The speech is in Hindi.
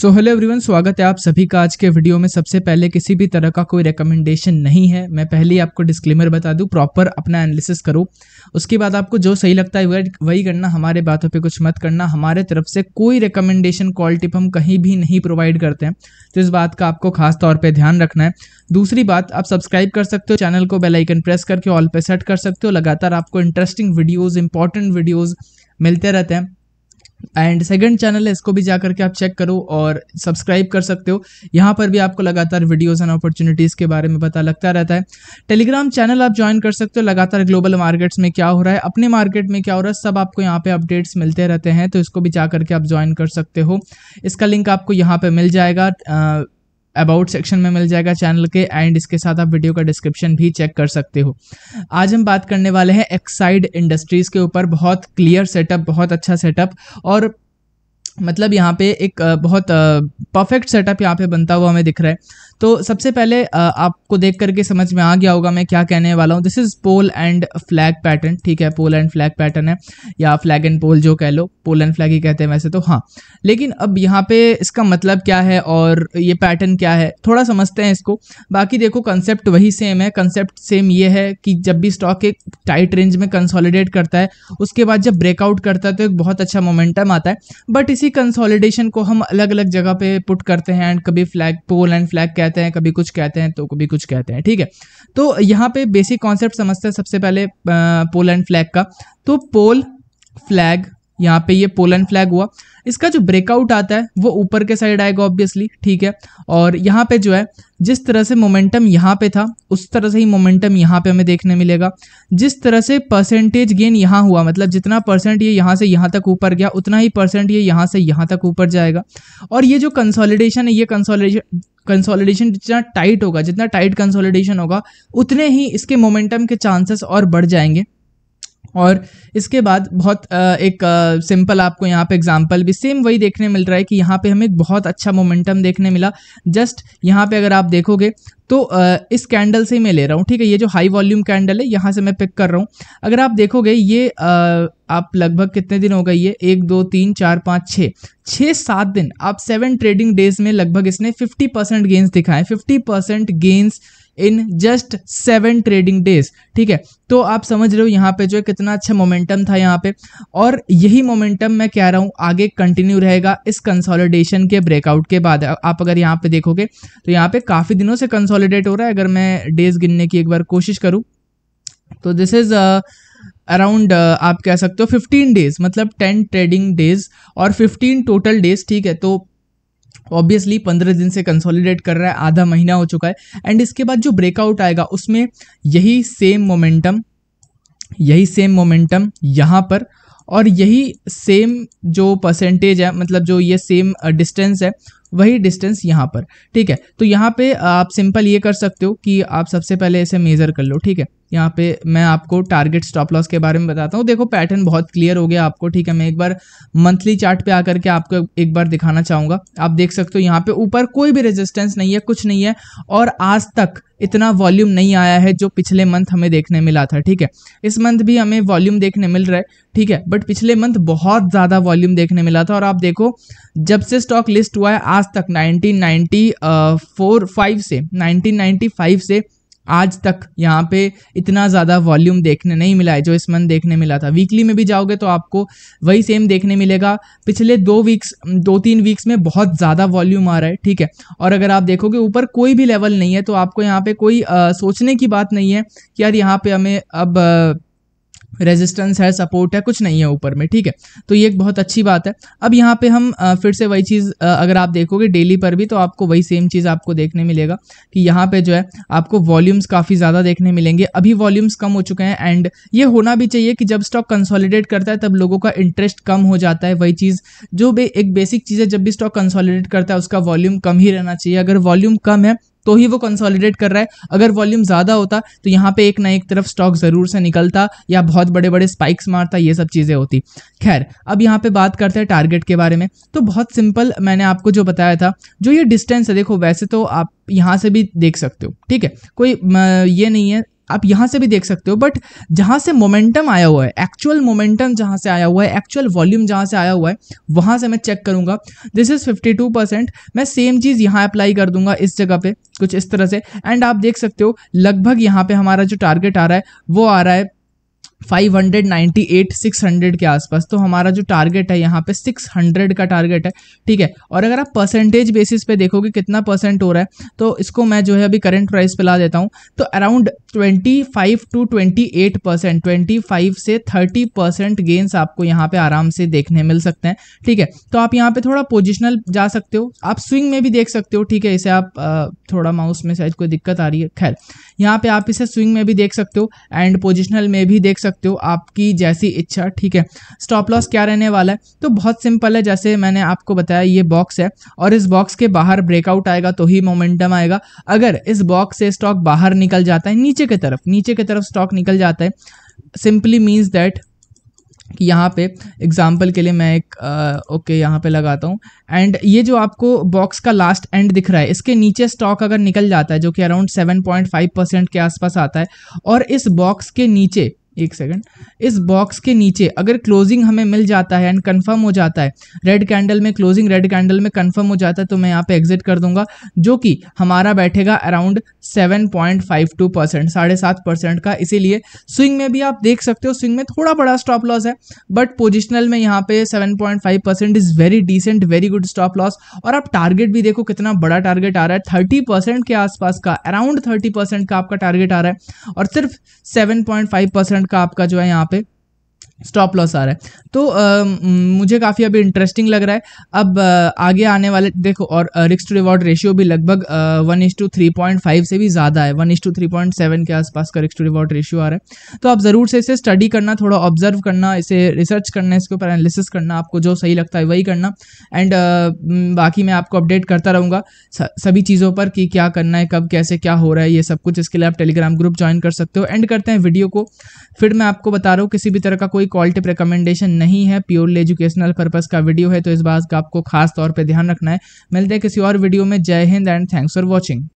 सो हेलो एवरीवन स्वागत है आप सभी का आज के वीडियो में सबसे पहले किसी भी तरह का कोई रिकमेंडेशन नहीं है मैं पहले ही आपको डिस्क्लेमर बता दूं प्रॉपर अपना एनालिसिस करो उसके बाद आपको जो सही लगता है वही करना हमारे बातों पे कुछ मत करना हमारे तरफ से कोई रिकमेंडेशन कॉल टिप हम कहीं भी नहीं प्रोवाइड करते हैं तो इस बात का आपको खास तौर पर ध्यान रखना है दूसरी बात आप सब्सक्राइब कर सकते हो चैनल को बेलाइकन प्रेस करके ऑल पे सेट कर सकते हो लगातार आपको इंटरेस्टिंग वीडियोज़ इंपॉर्टेंट वीडियोज़ मिलते रहते हैं एंड सेकंड चैनल है इसको भी जाकर के आप चेक करो और सब्सक्राइब कर सकते हो यहाँ पर भी आपको लगातार वीडियोस एंड अपॉर्चुनिटीज़ के बारे में पता लगता रहता है टेलीग्राम चैनल आप ज्वाइन कर सकते हो लगातार ग्लोबल मार्केट्स में क्या हो रहा है अपने मार्केट में क्या हो रहा है सब आपको यहाँ पर अपडेट्स मिलते रहते हैं तो इसको भी जा करके आप ज्वाइन कर सकते हो इसका लिंक आपको यहाँ पर मिल जाएगा अबाउट सेक्शन में मिल जाएगा चैनल के एंड इसके साथ आप वीडियो का डिस्क्रिप्शन भी चेक कर सकते हो आज हम बात करने वाले हैं एक्साइड इंडस्ट्रीज़ के ऊपर बहुत क्लियर सेटअप बहुत अच्छा सेटअप और मतलब यहाँ पे एक बहुत परफेक्ट सेटअप यहाँ पे बनता हुआ हमें दिख रहा है तो सबसे पहले आपको देख करके समझ में आ गया होगा मैं क्या कहने वाला हूँ this is pole and flag pattern ठीक है पोल एंड फ्लैग पैटर्न है या फ्लैग एंड पोल जो कह लो पोल एंड फ्लैग ही कहते हैं वैसे तो हाँ लेकिन अब यहाँ पे इसका मतलब क्या है और ये पैटर्न क्या है थोड़ा समझते हैं इसको बाकी देखो कंसेप्ट वही सेम है कंसेप्ट सेम ये है कि जब भी स्टॉक एक टाइट रेंज में कंसॉलिडेट करता है उसके बाद जब ब्रेकआउट करता है तो एक बहुत अच्छा मोमेंटम आता है बट इसी कंसॉलिडेशन को हम अलग अलग जगह पे पुट करते हैं एंड कभी फ्लैग पोल एंड फ्लैग कहते कहते हैं कभी कुछ कहते हैं तो कभी कुछ कहते हैं ठीक है तो यहाँ पे बेसिक कॉन्सेप्ट समझते हैं सबसे पहले पोल एंड फ्लैग का तो पोल फ्लैग यहाँ पे ये पोलैंड फ्लैग हुआ इसका जो ब्रेकआउट आता है वो ऊपर के साइड आएगा ऑब्वियसली ठीक है और यहाँ पे जो है जिस तरह से मोमेंटम यहाँ पे था उस तरह से ही मोमेंटम यहाँ पे हमें देखने मिलेगा जिस तरह से परसेंटेज गेन यहाँ हुआ मतलब जितना परसेंट ये यहाँ से यहाँ तक ऊपर गया उतना ही परसेंट ये यहाँ से यहाँ तक ऊपर जाएगा और ये जो कंसॉलिडेशन है ये कंसॉलिडेशन कंसोलिडेशन जितना टाइट होगा जितना टाइट कंसोलिडेशन होगा उतने ही इसके मोमेंटम के चांसेस और बढ़ जाएंगे और इसके बाद बहुत एक सिंपल आपको यहाँ पे एग्जांपल भी सेम वही देखने मिल रहा है कि यहाँ पे हमें बहुत अच्छा मोमेंटम देखने मिला जस्ट यहाँ पे अगर आप देखोगे तो इस कैंडल से ही मैं ले रहा हूँ ठीक है ये जो हाई वॉल्यूम कैंडल है यहाँ से मैं पिक कर रहा हूँ अगर आप देखोगे ये आप लगभग कितने दिन हो गए ये एक दो तीन चार पाँच छः छः सात दिन आप सेवन ट्रेडिंग डेज में लगभग इसने फिफ्टी परसेंट गेंस दिखाए fifty percent gains in just seven trading days ठीक है तो आप समझ रहे हो यहाँ पे जो है कितना अच्छा मोमेंटम था यहाँ पे और यही मोमेंटम मैं कह रहा हूँ आगे कंटिन्यू रहेगा इस कंसोलिडेशन के ब्रेकआउट के बाद आप अगर यहाँ पे देखोगे तो यहाँ पे काफ़ी दिनों से कंसोलिडेट हो रहा है अगर मैं डेज गिनने की एक बार कोशिश करूँ तो दिस इज़ अराउंड uh, आप कह सकते हो 15 डेज मतलब 10 ट्रेडिंग डेज और 15 टोटल डेज ठीक है तो ऑब्वियसली पंद्रह दिन से कंसोलिडेट कर रहा है आधा महीना हो चुका है एंड इसके बाद जो ब्रेकआउट आएगा उसमें यही सेम मोमेंटम यही सेम मोमेंटम यहाँ पर और यही सेम जो परसेंटेज है मतलब जो ये सेम डिस्टेंस है वही डिस्टेंस यहाँ पर ठीक है तो यहाँ पे आप सिंपल ये कर सकते हो कि आप सबसे पहले इसे मेज़र कर लो ठीक है यहाँ पे मैं आपको टारगेट स्टॉप लॉस के बारे में बताता हूँ देखो पैटर्न बहुत क्लियर हो गया आपको ठीक है मैं एक बार मंथली चार्ट पे आकर के आपको एक बार दिखाना चाहूँगा आप देख सकते हो यहाँ पे ऊपर कोई भी रेजिस्टेंस नहीं है कुछ नहीं है और आज तक इतना वॉल्यूम नहीं आया है जो पिछले मंथ हमें देखने मिला था ठीक है इस मंथ भी हमें वॉल्यूम देखने मिल रहा है ठीक है बट पिछले मंथ बहुत ज़्यादा वॉल्यूम देखने मिला था और आप देखो जब से स्टॉक लिस्ट हुआ है आज तक नाइनटीन फाइव uh, से नाइनटीन से आज तक यहाँ पे इतना ज़्यादा वॉल्यूम देखने नहीं मिला है जो इस मंथ देखने मिला था वीकली में भी जाओगे तो आपको वही सेम देखने मिलेगा पिछले दो वीक्स दो तीन वीक्स में बहुत ज़्यादा वॉल्यूम आ रहा है ठीक है और अगर आप देखोगे ऊपर कोई भी लेवल नहीं है तो आपको यहाँ पे कोई आ, सोचने की बात नहीं है कि यार यहाँ पे हमें अब आ, रेजिस्टेंस है सपोर्ट है कुछ नहीं है ऊपर में ठीक है तो ये एक बहुत अच्छी बात है अब यहाँ पे हम फिर से वही चीज़ अगर आप देखोगे डेली पर भी तो आपको वही सेम चीज़ आपको देखने मिलेगा कि यहाँ पे जो है आपको वॉल्यूम्स काफ़ी ज़्यादा देखने मिलेंगे अभी वॉल्यूम्स कम हो चुके हैं एंड ये होना भी चाहिए कि जब स्टॉक कंसॉलीडेट करता है तब लोगों का इंटरेस्ट कम हो जाता है वही चीज़ जो भी एक बेसिक चीज़ है जब भी स्टॉक कंसॉलीडेट करता है उसका वॉल्यूम कम ही रहना चाहिए अगर वॉल्यूम कम है तो ही वो कंसोलिडेट कर रहा है अगर वॉल्यूम ज़्यादा होता तो यहाँ पे एक ना एक तरफ स्टॉक ज़रूर से निकलता या बहुत बड़े बड़े स्पाइक्स मारता ये सब चीज़ें होती खैर अब यहाँ पे बात करते हैं टारगेट के बारे में तो बहुत सिंपल मैंने आपको जो बताया था जो ये डिस्टेंस है देखो वैसे तो आप यहाँ से भी देख सकते हो ठीक है कोई ये नहीं है आप यहाँ से भी देख सकते हो बट जहाँ से मोमेंटम आया हुआ है एक्चुअल मोमेंटम जहाँ से आया हुआ है एक्चुअल वॉल्यूम जहाँ से आया हुआ है वहाँ से मैं चेक करूँगा this is fifty two percent मैं सेम चीज़ यहाँ अप्लाई कर दूंगा इस जगह पे कुछ इस तरह से एंड आप देख सकते हो लगभग यहाँ पे हमारा जो टारगेट आ रहा है वो आ रहा है 598 600 के आसपास तो हमारा जो टारगेट है यहाँ पे 600 का टारगेट है ठीक है और अगर आप परसेंटेज बेसिस पे देखोगे कितना परसेंट हो रहा है तो इसको मैं जो है अभी करंट प्राइस पे ला देता हूँ तो अराउंड 25 टू 28 परसेंट ट्वेंटी से 30 परसेंट गेंस आपको यहाँ पे आराम से देखने मिल सकते हैं ठीक है तो आप यहाँ पर थोड़ा पोजिशनल जा सकते हो आप स्विंग में भी देख सकते हो ठीक है इसे आप थोड़ा माउस में शायद कोई दिक्कत आ रही है खैर यहाँ पर आप इसे स्विंग में भी देख सकते हो एंड पोजिशनल में भी देख सकते सकते हो आपकी जैसी इच्छा ठीक है स्टॉप लॉस क्या रहने वाला है तो बहुत सिंपल है जैसे मैंने आपको बताया ये बॉक्स है और इस बॉक्स के बाहर ब्रेकआउट आएगा तो ही मोमेंटम आएगा अगर इस बॉक्स से स्टॉक बाहर निकल जाता है नीचे की तरफ नीचे की तरफ स्टॉक निकल जाता है सिंपली मीन्स दैट कि यहाँ पे एग्जाम्पल के लिए मैं एक आ, ओके यहाँ पे लगाता हूँ एंड ये जो आपको बॉक्स का लास्ट एंड दिख रहा है इसके नीचे स्टॉक अगर निकल जाता है जो कि अराउंड 7.5 परसेंट के आसपास आता है और इस बॉक्स के नीचे एक सेकंड इस बॉक्स के नीचे अगर क्लोजिंग हमें मिल जाता है एंड कंफर्म हो जाता है रेड कैंडल में क्लोजिंग रेड कैंडल में कंफर्म हो जाता है तो मैं यहाँ पे एग्जिट कर दूंगा जो कि हमारा बैठेगा अराउंड 7.52 परसेंट साढ़े सात परसेंट का इसीलिए स्विंग में भी आप देख सकते हो स्विंग में थोड़ा बड़ा स्टॉप लॉस है बट पोजिशनल में यहाँ पे seven percent is very decent very good stop loss और आप टारगेट भी देखो कितना बड़ा टारगेट आ रहा है थर्टी परसेंट के आसपास का अराउंड थर्टी परसेंट का आपका टारगेट आ रहा है और सिर्फ सेवन पॉइंट फाइव परसेंट का आपका जो है यहाँ पे स्टॉप लॉस आ रहा है तो आ, मुझे काफ़ी अभी इंटरेस्टिंग लग रहा है अब आ, आगे आने वाले देखो और रिक्स टू रिवॉर्ड रेशियो भी लगभग one is to three point five से भी ज़्यादा है one is to three point seven के आसपास का रिक्स टू रिवॉर्ड रेशियो आ रहा है तो आप ज़रूर से इसे स्टडी करना थोड़ा ऑब्जर्व करना इसे रिसर्च करना इसके ऊपर एनालिसिस करना आपको जो सही लगता है वही करना एंड बाकी मैं आपको अपडेट करता रहूँगा सभी चीज़ों पर कि क्या करना है कब कैसे क्या हो रहा है ये सब कुछ इसके लिए आप टेलीग्राम ग्रुप ज्वाइन कर सकते हो एंड करते हैं वीडियो को फिर मैं आपको बता रहा हूँ किसी भी तरह का कोई कोई कॉल टिप रिकमेंडेशन नहीं है प्योरली एजुकेशनल पर्पज़ का वीडियो है तो इस बात का आपको खास तौर पर ध्यान रखना है मिलते हैं किसी और वीडियो में जय हिंद एंड थैंक्स फॉर वॉचिंग